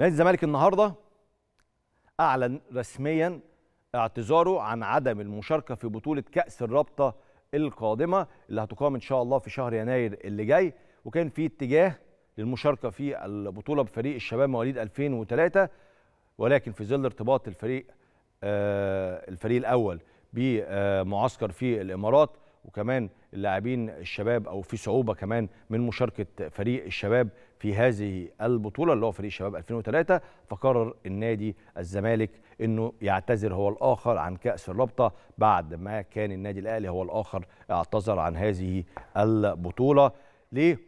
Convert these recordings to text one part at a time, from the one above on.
نادي الزمالك النهارده اعلن رسميا اعتذاره عن عدم المشاركه في بطوله كاس الرابطه القادمه اللي هتقام ان شاء الله في شهر يناير اللي جاي وكان في اتجاه للمشاركه في البطوله بفريق الشباب مواليد 2003 ولكن في ظل ارتباط الفريق آه الفريق الاول بمعسكر في الامارات وكمان اللاعبين الشباب او في صعوبه كمان من مشاركه فريق الشباب في هذه البطوله اللي هو فريق شباب 2003 فقرر النادي الزمالك انه يعتذر هو الاخر عن كاس الرابطه بعد ما كان النادي الاهلي هو الاخر اعتذر عن هذه البطوله ليه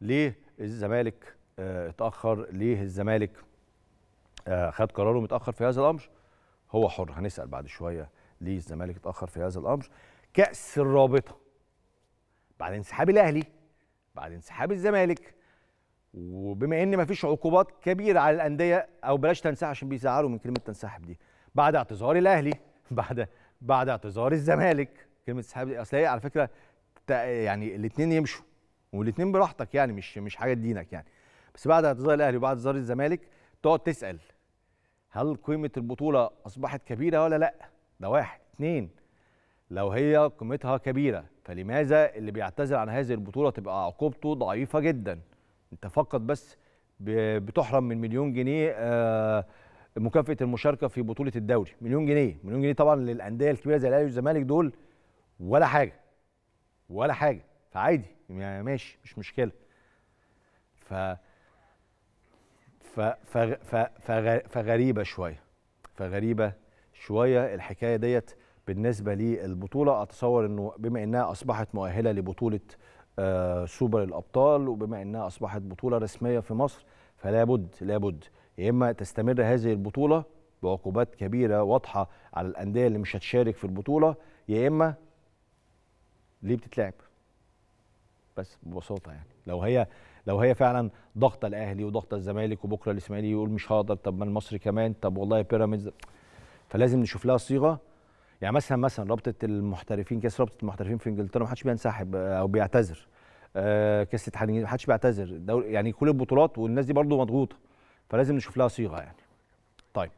ليه الزمالك آه، اتاخر ليه الزمالك آه، خد قراره متاخر في هذا الامر هو حر هنسال بعد شويه ليه الزمالك اتاخر في هذا الامر كاس الرابطه بعد انسحاب الاهلي بعد انسحاب الزمالك وبما ان مفيش عقوبات كبيره على الانديه او بلاش تنسحب عشان بيزعلوا من كلمه تنسحب دي بعد اعتذار الاهلي بعد بعد اعتذار الزمالك كلمه انسحاب دي اصل هي على فكره يعني الاثنين يمشوا والاثنين براحتك يعني مش مش حاجه تدينك يعني بس بعد اعتذار الاهلي وبعد اعتذار الزمالك تقعد تسال هل قيمه البطوله اصبحت كبيره ولا لا ده واحد اثنين لو هي قيمتها كبيره فلماذا اللي بيعتذر عن هذه البطوله تبقى عقوبته ضعيفه جدا انت فقط بس بتحرم من مليون جنيه آه، مكافاه المشاركه في بطوله الدوري مليون جنيه مليون جنيه طبعا للانديه الكبيره زي الاهلي والزمالك دول ولا حاجه ولا حاجه فعادي يعني ماشي مش مشكله ف ف ف ف فغريبه شويه فغريبه شويه الحكايه ديت بالنسبه للبطوله اتصور انه بما انها اصبحت مؤهله لبطوله آه، سوبر الابطال وبما انها اصبحت بطوله رسميه في مصر فلا بد لا بد يا اما تستمر هذه البطوله بعقوبات كبيره واضحه على الانديه اللي مش هتشارك في البطوله يا اما ليه بتتلعب بس ببساطه يعني لو هي لو هي فعلا ضغط الاهلي وضغط الزمالك وبكره الاسماعيلي يقول مش هقدر طب ما المصري كمان طب والله بيراميدز فلازم نشوف لها صيغه يعني مثلا مثلا رابطه المحترفين كاس رابطه المحترفين في انجلترا ما حدش بينسحب آه، او بيعتذر آه، كاس الاتحاد ما حدش بيعتذر يعني كل البطولات والناس دي برضو مضغوطه فلازم نشوف لها صيغه يعني طيب